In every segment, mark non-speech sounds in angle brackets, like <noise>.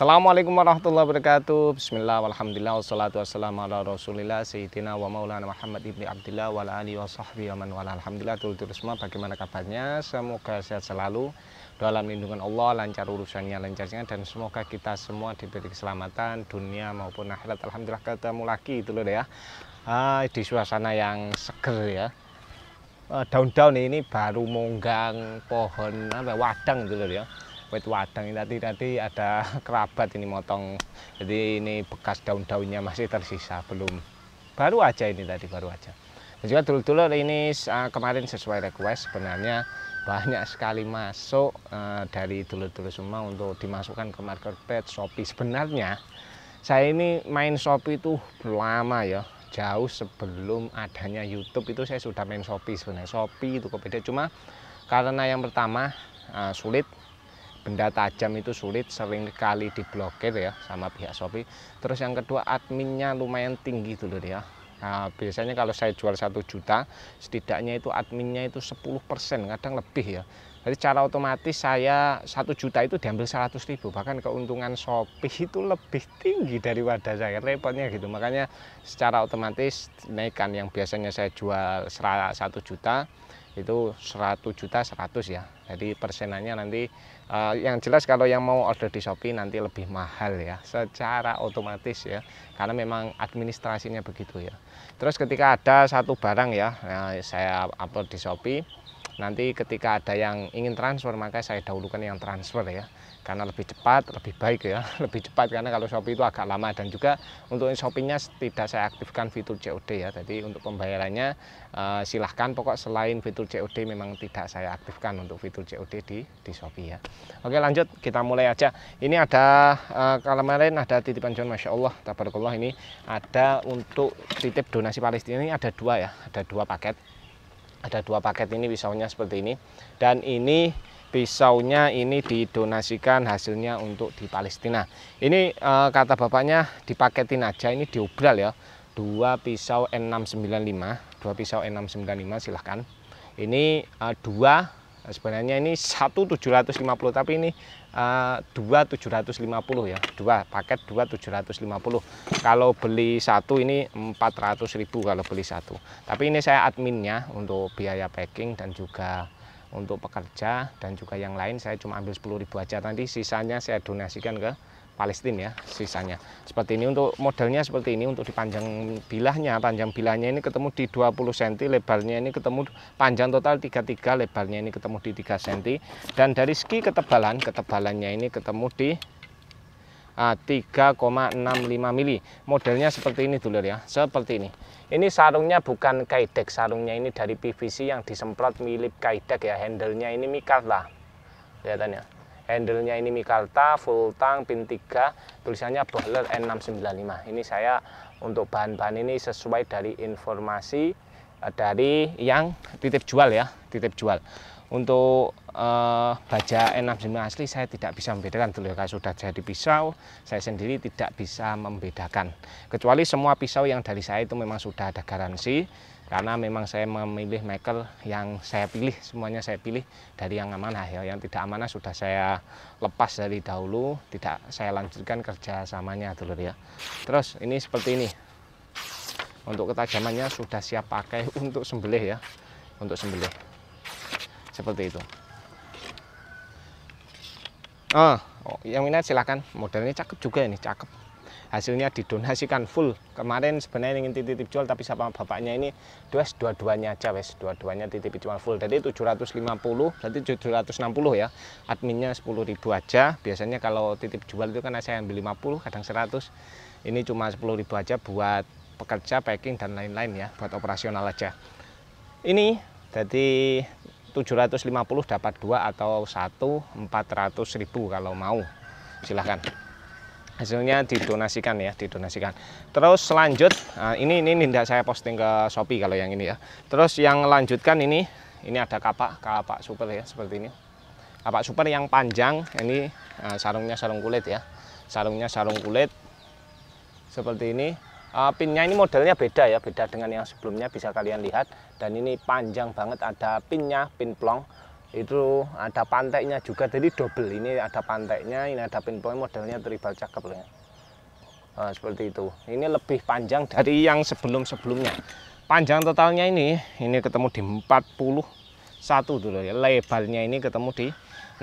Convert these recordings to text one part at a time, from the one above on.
Assalamualaikum warahmatullahi wabarakatuh Bismillah walhamdulillah wassalatu wassalamu ala rasulillah Sayyidina wa maulana Muhammad ibni Abdillah wa ala alihi wa sahbihi wa man wala Alhamdulillah terus semua bagaimana kabarnya Semoga sehat selalu Dalam lindungan Allah lancar urusannya lancarnya Dan semoga kita semua diberi keselamatan dunia maupun akhirat Alhamdulillah ketemu lagi itu loh ya Di suasana yang seger ya eh, daun-daun ini baru monggang pohon apa wadang itu loh ya wet wadang tadi tadi ada <laughs> kerabat ini motong jadi ini bekas daun-daunnya masih tersisa belum baru aja ini tadi baru aja dan juga dulu-dulu ini uh, kemarin sesuai request sebenarnya banyak sekali masuk uh, dari dulu-dulu semua untuk dimasukkan ke marketplace Shopee sebenarnya saya ini main Shopee itu lama ya jauh sebelum adanya YouTube itu saya sudah main Shopee sebenarnya Shopee itu kebeda cuma karena yang pertama uh, sulit benda tajam itu sulit sering kali diblokir ya sama pihak Shopee terus yang kedua adminnya lumayan tinggi dulu ya nah, biasanya kalau saya jual satu juta setidaknya itu adminnya itu 10% kadang lebih ya jadi cara otomatis saya satu juta itu diambil 100 ribu bahkan keuntungan Shopee itu lebih tinggi dari wadah saya repotnya gitu makanya secara otomatis naikkan yang biasanya saya jual satu juta itu 100 juta 100 ya jadi persenannya nanti uh, yang jelas kalau yang mau order di Shopee nanti lebih mahal ya secara otomatis ya karena memang administrasinya begitu ya terus ketika ada satu barang ya nah, saya upload di Shopee nanti ketika ada yang ingin transfer maka saya dahulukan yang transfer ya karena lebih cepat, lebih baik ya, <laughs> lebih cepat karena kalau Shopee itu agak lama dan juga untuk shoppingnya tidak saya aktifkan fitur COD ya, jadi untuk pembayarannya eh, silahkan pokok selain fitur COD memang tidak saya aktifkan untuk fitur COD di di Shopee ya. Oke lanjut kita mulai aja. Ini ada eh, kalau kemarin ada titipan John, masya Allah, tabarakallah ini ada untuk titip donasi Palestina ini ada dua ya, ada dua paket, ada dua paket ini pisaunya seperti ini dan ini pisaunya ini didonasikan hasilnya untuk di Palestina. Ini e, kata bapaknya dipaketin aja ini diobral ya. Dua pisau N695, dua pisau N695 silahkan. Ini e, dua eh, sebenarnya ini 1750 tapi ini e, 2750 ya. Dua paket 2750. Kalau beli satu ini 400.000 kalau beli satu. Tapi ini saya adminnya untuk biaya packing dan juga untuk pekerja dan juga yang lain saya cuma ambil ribu aja nanti sisanya saya donasikan ke Palestina ya sisanya seperti ini untuk modelnya seperti ini untuk dipanjang bilahnya panjang bilahnya ini ketemu di 20 cm lebarnya ini ketemu panjang total 33 lebarnya ini ketemu di 3 cm dan dari segi ketebalan ketebalannya ini ketemu di 3,65 ah, mili modelnya seperti ini dulu ya seperti ini ini sarungnya bukan kaidek sarungnya ini dari PVC yang disemprot milik kaidek ya handlenya ini mikarta kelihatannya handlenya ini mikarta full tank pin 3 tulisannya boiler N695 ini saya untuk bahan-bahan ini sesuai dari informasi eh, dari yang titip jual ya titip jual untuk uh, baja N65 asli saya tidak bisa membedakan dulu ya sudah jadi pisau saya sendiri tidak bisa membedakan kecuali semua pisau yang dari saya itu memang sudah ada garansi karena memang saya memilih Michael yang saya pilih semuanya saya pilih dari yang amanah ya yang tidak amanah sudah saya lepas dari dahulu tidak saya lanjutkan kerjasamanya dulu ya terus ini seperti ini untuk ketajamannya sudah siap pakai untuk sembelih ya untuk sembelih seperti itu oh, oh yang minat silahkan modelnya cakep juga ini cakep hasilnya didonasikan full kemarin sebenarnya ingin titip jual tapi sama bapaknya ini wes dua-duanya aja wes dua-duanya titip jual full jadi 750 berarti 760 ya adminnya 10.000 aja biasanya kalau titip jual itu kan saya ambil 50 kadang 100 ini cuma 10.000 aja buat pekerja packing dan lain-lain ya buat operasional aja ini jadi 750 dapat dua atau satu 400 ribu kalau mau silahkan hasilnya didonasikan ya didonasikan terus selanjut eh, ini ini tidak saya posting ke Shopee kalau yang ini ya terus yang lanjutkan ini ini ada kapak kapak super ya seperti ini kapak super yang panjang ini eh, sarungnya sarung kulit ya sarungnya sarung kulit seperti ini Uh, pinnya ini modelnya beda ya, beda dengan yang sebelumnya bisa kalian lihat. Dan ini panjang banget ada pinnya, pin plong. Itu ada pantainya juga, jadi double. Ini ada pantainya, ini ada pin plong modelnya tribal cakep loh ya. Uh, seperti itu. Ini lebih panjang dari yang sebelum-sebelumnya. Panjang totalnya ini, ini ketemu di 40 satu dulu ya lebarnya ini ketemu di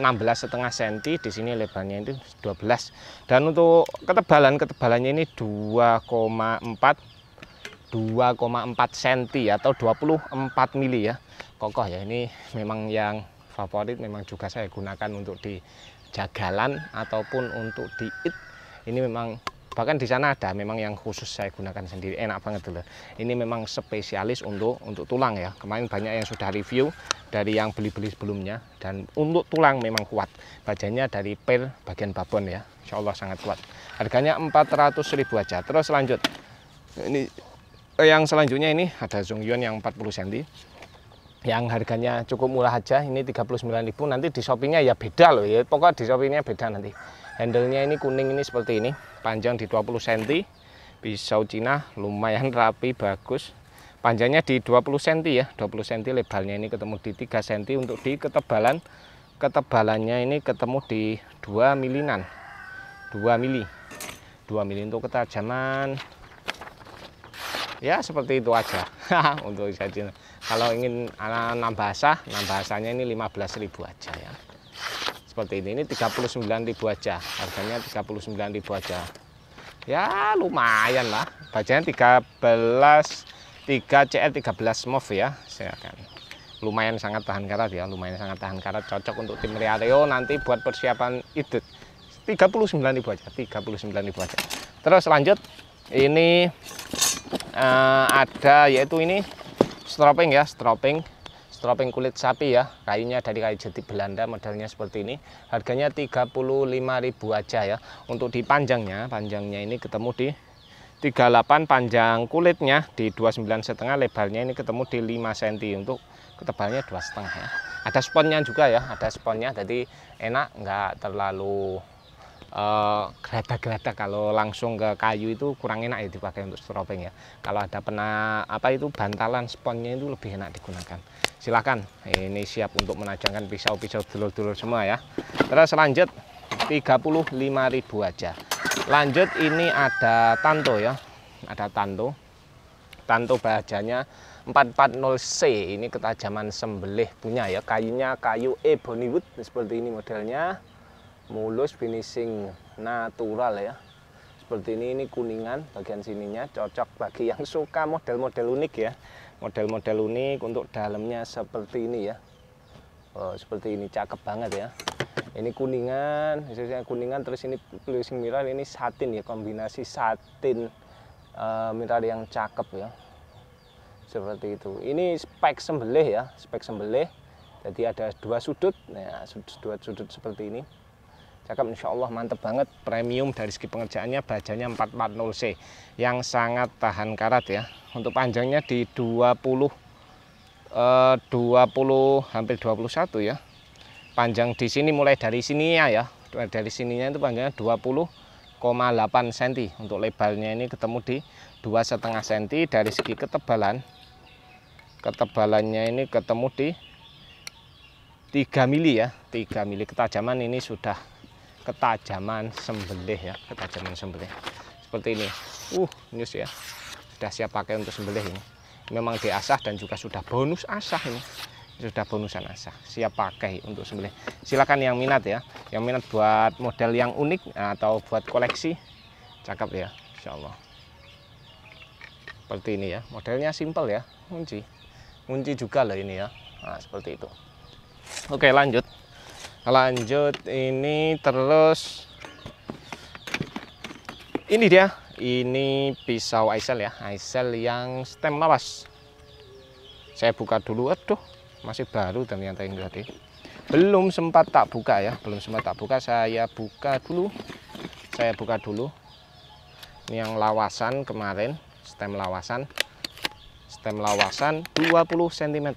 16 setengah senti di sini lebarnya itu 12 dan untuk ketebalan ketebalannya ini 2,4 2,4 senti atau 24 mili ya kokoh ya ini memang yang favorit memang juga saya gunakan untuk di jagalan ataupun untuk di diit ini memang bahkan di sana ada memang yang khusus saya gunakan sendiri enak banget loh ini memang spesialis untuk untuk tulang ya kemarin banyak yang sudah review dari yang beli-beli sebelumnya dan untuk tulang memang kuat bajanya dari per bagian babon ya Insya Allah sangat kuat harganya 400 ribu aja terus lanjut ini eh, yang selanjutnya ini ada zongyuan yang 40 cm yang harganya cukup murah aja ini 39.000 nanti di shoppingnya ya beda loh ya pokoknya di shoppingnya beda nanti handlenya ini kuning ini seperti ini panjang di 20 cm pisau Cina lumayan rapi bagus panjangnya di 20 cm ya 20 cm lebarnya ini ketemu di 3 cm untuk di ketebalan ketebalannya ini ketemu di 2 milinan 2 mili 2 mili untuk ketajaman ya seperti itu aja <laughs> untuk saja, kalau ingin ah, nambah sah nambah sahnya ini 15.000 aja ya seperti ini ini 39.000 aja harganya 39.000 aja ya lumayan lah bajanya 13 3 CR 13 MOV ya saya akan lumayan sangat tahan karat ya lumayan sangat tahan karat cocok untuk tim Riario nanti buat persiapan itu 39.000 aja 39.000 aja terus lanjut ini uh, ada yaitu ini stropping ya stropping stropping kulit sapi ya kayunya dari kayu jati Belanda modelnya seperti ini harganya 35.000 aja ya untuk di panjangnya panjangnya ini ketemu di 38 panjang kulitnya di 29 setengah lebarnya ini ketemu di 5 cm untuk ketebalnya dua setengah ya ada sponnya juga ya ada sponnya jadi enak nggak terlalu kereta-kereta eh, uh, kalau langsung ke kayu itu kurang enak ya dipakai untuk stropping ya kalau ada pena apa itu bantalan sponnya itu lebih enak digunakan silakan ini siap untuk menajangkan pisau-pisau dulur-dulur semua ya terus lanjut 35.000 aja lanjut ini ada tanto ya ada tanto tanto bahajanya 440C ini ketajaman sembelih punya ya kayunya kayu ebony wood seperti ini modelnya mulus finishing natural ya seperti ini ini kuningan bagian sininya cocok bagi yang suka model-model unik ya model-model unik untuk dalamnya seperti ini ya oh, seperti ini cakep banget ya ini kuningan khususnya kuningan terus ini pelusi mirror ini satin ya kombinasi satin uh, eh, mirror yang cakep ya seperti itu ini spek sembelih ya spek sembelih jadi ada dua sudut nah sudut, dua sudut seperti ini cakep insya Allah mantep banget premium dari segi pengerjaannya bajanya 440C yang sangat tahan karat ya untuk panjangnya di 20 eh, 20 hampir 21 ya panjang di sini mulai dari sininya ya dari sininya itu panjangnya 20,8 cm untuk lebarnya ini ketemu di dua setengah cm dari segi ketebalan ketebalannya ini ketemu di 3 mili ya 3 mili ketajaman ini sudah ketajaman sembelih ya ketajaman sembelih seperti ini uh nyus ya sudah siap pakai untuk sembelih ini memang diasah dan juga sudah bonus asah ini sudah bonusan asah siap pakai untuk sembelih silakan yang minat ya yang minat buat model yang unik atau buat koleksi cakep ya Insya Allah seperti ini ya modelnya simple ya kunci kunci juga loh ini ya nah, seperti itu oke lanjut lanjut ini terus ini dia ini pisau aisel ya aisel yang stem lawas saya buka dulu aduh masih baru ternyata ini tadi belum sempat tak buka ya belum sempat tak buka saya buka dulu saya buka dulu ini yang lawasan kemarin stem lawasan stem lawasan 20 cm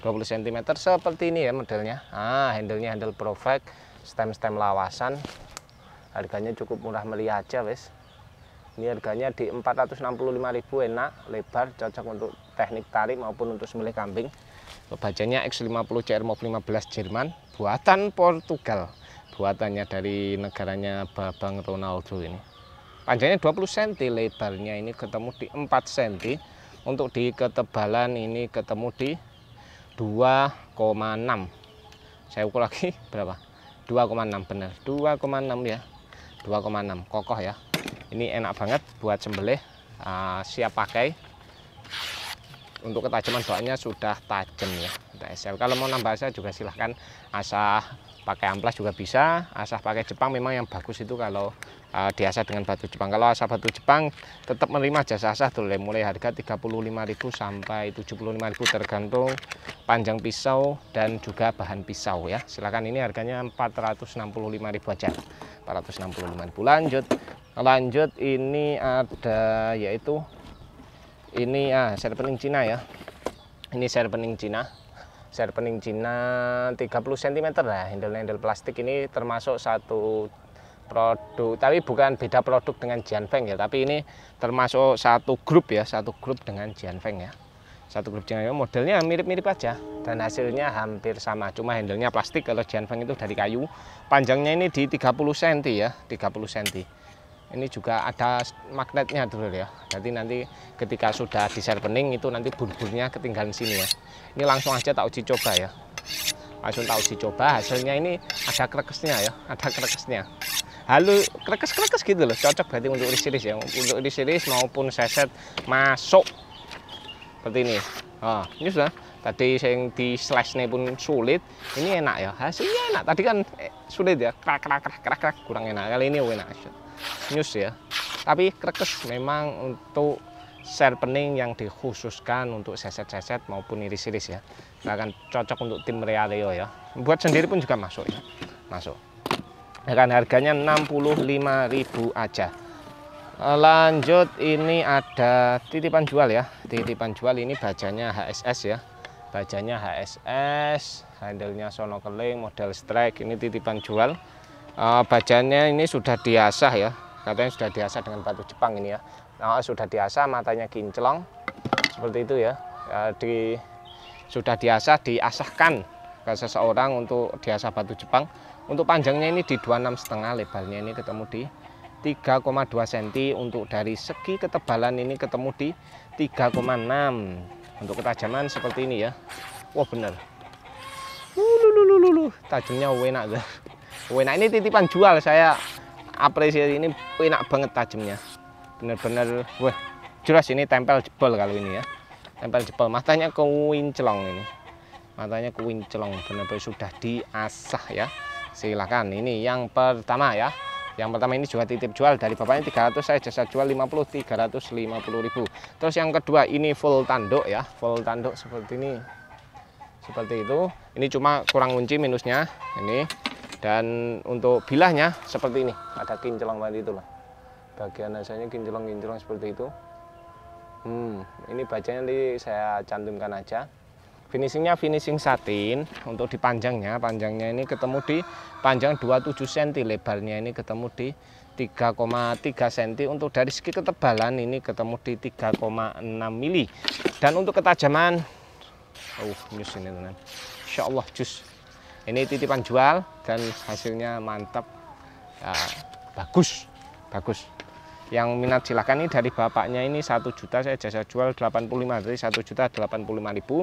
20 cm seperti ini ya modelnya ah handle nya handle perfect stem-stem lawasan harganya cukup murah meriah aja wes ini harganya di 465.000 enak lebar cocok untuk teknik tarik maupun untuk sembelih kambing bajanya X50 CR 15 Jerman buatan Portugal buatannya dari negaranya Babang Ronaldo ini panjangnya 20 cm lebarnya ini ketemu di 4 cm untuk di ketebalan ini ketemu di 2,6 saya ukur lagi <laughs> berapa 2,6 benar 2,6 ya 2,6 kokoh ya ini enak banget buat sembelih uh, siap pakai untuk ketajaman doanya sudah tajam ya untuk SL kalau mau nambah asah juga silahkan asah pakai amplas juga bisa asah pakai Jepang memang yang bagus itu kalau uh, diasah dengan batu Jepang kalau asah batu Jepang tetap menerima jasa asah dulu mulai harga 35.000 sampai 75.000 tergantung panjang pisau dan juga bahan pisau ya silahkan ini harganya 465.000 aja 465.000 lanjut lanjut ini ada yaitu ini ah serpening Cina ya ini serpening Cina serpening Cina 30 cm lah handle-handle plastik ini termasuk satu produk tapi bukan beda produk dengan Jianfeng ya tapi ini termasuk satu grup ya satu grup dengan Jianfeng ya satu grup Jianfeng ya, modelnya mirip-mirip aja dan hasilnya hampir sama cuma handle nya plastik kalau Jianfeng itu dari kayu panjangnya ini di 30 cm ya 30 cm ini juga ada magnetnya dulu ya jadi nanti ketika sudah di bening itu nanti burbunnya ketinggalan sini ya ini langsung aja tak uji coba ya langsung tak uji coba hasilnya ini ada krekesnya ya ada krekesnya halu krekes krekes gitu loh cocok berarti untuk iris-iris ya untuk iris-iris maupun seset masuk seperti ini ah, ini sudah tadi yang di slash nih pun sulit ini enak ya hasilnya enak tadi kan eh, sulit ya krak krak krak krak kurang enak kali ini enak news ya. Tapi krekes memang untuk sharpening yang dikhususkan untuk seset-seset maupun iris-iris ya. akan cocok untuk tim Realio ya. Buat sendiri pun juga masuk ya. Masuk. Akan harganya 65.000 aja. Eh, lanjut ini ada titipan jual ya. Titipan jual ini bajanya HSS ya. Bajanya HSS, handlenya sono keling, model strike ini titipan jual uh, bajannya ini sudah diasah ya katanya sudah diasah dengan batu Jepang ini ya nah, sudah diasah matanya kinclong seperti itu ya uh, di sudah diasah diasahkan ke seseorang untuk diasah batu Jepang untuk panjangnya ini di 26 setengah lebarnya ini ketemu di 3,2 cm untuk dari segi ketebalan ini ketemu di 3,6 untuk ketajaman seperti ini ya wah bener lulu tajamnya enak deh. Nah ini titipan jual saya apresiasi ini enak banget tajamnya. Bener-bener wah jelas ini tempel jebol kalau ini ya. Tempel jebol matanya celong ini. Matanya celong bener-bener sudah diasah ya. Silakan ini yang pertama ya. Yang pertama ini juga titip jual dari bapaknya 300 saya jasa jual 50 350 ribu. Terus yang kedua ini full tanduk ya, full tanduk seperti ini. Seperti itu. Ini cuma kurang kunci minusnya. Ini dan untuk bilahnya seperti ini ada kinclong tadi lah bagian asalnya kinclong kinclong seperti itu hmm, ini bacanya nanti saya cantumkan aja finishingnya finishing satin untuk di panjangnya panjangnya ini ketemu di panjang 27 cm lebarnya ini ketemu di 3,3 cm untuk dari segi ketebalan ini ketemu di 3,6 mili dan untuk ketajaman oh ini teman Insya Allah jus ini titipan jual dan hasilnya mantap ya, bagus bagus yang minat silahkan ini dari bapaknya ini satu juta saya jasa jual 85 jadi satu juta 85 ribu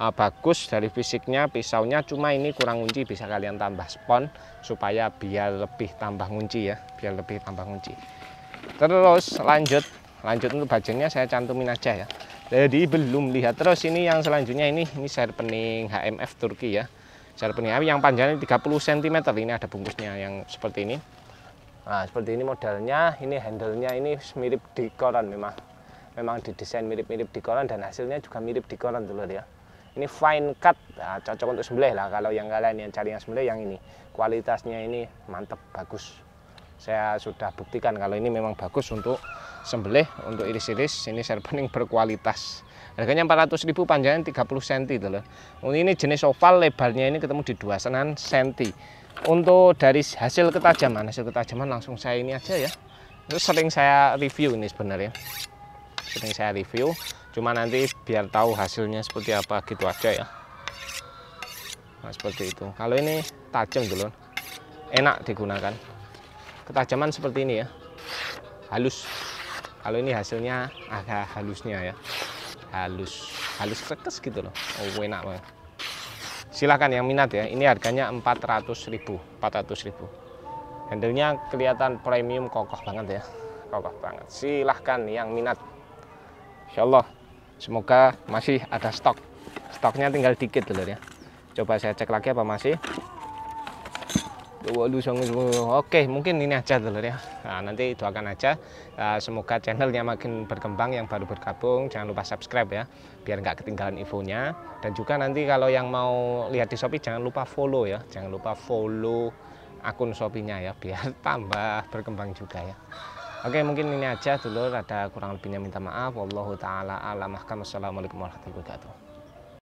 uh, bagus dari fisiknya pisaunya cuma ini kurang kunci bisa kalian tambah spon supaya biar lebih tambah kunci ya biar lebih tambah kunci terus lanjut lanjut untuk bajunya saya cantumin aja ya jadi belum lihat terus ini yang selanjutnya ini ini serpening HMF Turki ya jar benih yang panjangnya 30 cm ini ada bungkusnya yang seperti ini nah seperti ini modelnya ini handlenya ini mirip di koran memang memang didesain mirip-mirip di koran dan hasilnya juga mirip di koran dulu ya ini fine cut nah, cocok untuk sembelih lah kalau yang kalian yang cari yang sembelih yang ini kualitasnya ini mantep bagus saya sudah buktikan kalau ini memang bagus untuk sembelih untuk iris-iris ini serpening berkualitas Harganya 400 ribu panjangnya 30 cm itu loh. Ini jenis oval lebarnya ini ketemu di dua 2 cm. Untuk dari hasil ketajaman, hasil ketajaman langsung saya ini aja ya. Itu sering saya review ini sebenarnya. Sering saya review, cuma nanti biar tahu hasilnya seperti apa gitu aja ya. Nah, seperti itu. Kalau ini tajam dulu. Enak digunakan. Ketajaman seperti ini ya. Halus. Kalau ini hasilnya agak halusnya ya halus halus kekes gitu loh oh, enak banget silahkan yang minat ya ini harganya 400.000 ribu. handlenya kelihatan premium kokoh banget ya kokoh banget silahkan yang minat Insya semoga masih ada stok stoknya tinggal dikit dulu ya coba saya cek lagi apa masih Walu Oke, mungkin ini aja dulu ya. Nah, nanti doakan aja. Uh, semoga channelnya makin berkembang yang baru bergabung. Jangan lupa subscribe ya, biar nggak ketinggalan infonya. Dan juga nanti kalau yang mau lihat di Shopee, jangan lupa follow ya. Jangan lupa follow akun Shopee-nya ya, biar <laughs> tambah berkembang juga ya. Oke, mungkin ini aja dulu. Ada kurang lebihnya minta maaf. Wallahu taala alamahkam. Assalamualaikum warahmatullahi wabarakatuh.